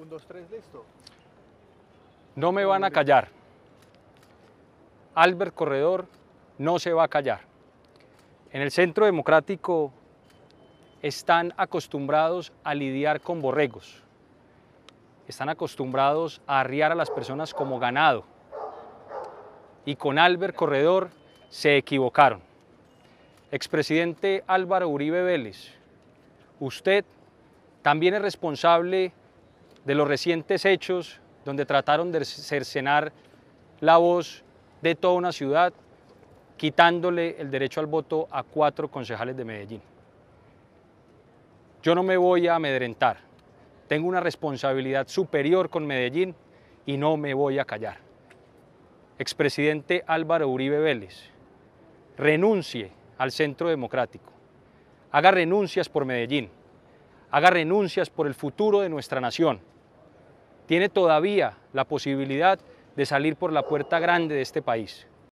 Un, dos, tres, listo. No me van a callar. Albert Corredor no se va a callar. En el Centro Democrático están acostumbrados a lidiar con borregos, están acostumbrados a arriar a las personas como ganado y con Albert Corredor se equivocaron. Expresidente Álvaro Uribe Vélez, usted también es responsable de los recientes hechos donde trataron de cercenar la voz de toda una ciudad, quitándole el derecho al voto a cuatro concejales de Medellín. Yo no me voy a amedrentar, tengo una responsabilidad superior con Medellín y no me voy a callar. Expresidente Álvaro Uribe Vélez, renuncie al Centro Democrático, haga renuncias por Medellín, haga renuncias por el futuro de nuestra nación tiene todavía la posibilidad de salir por la puerta grande de este país.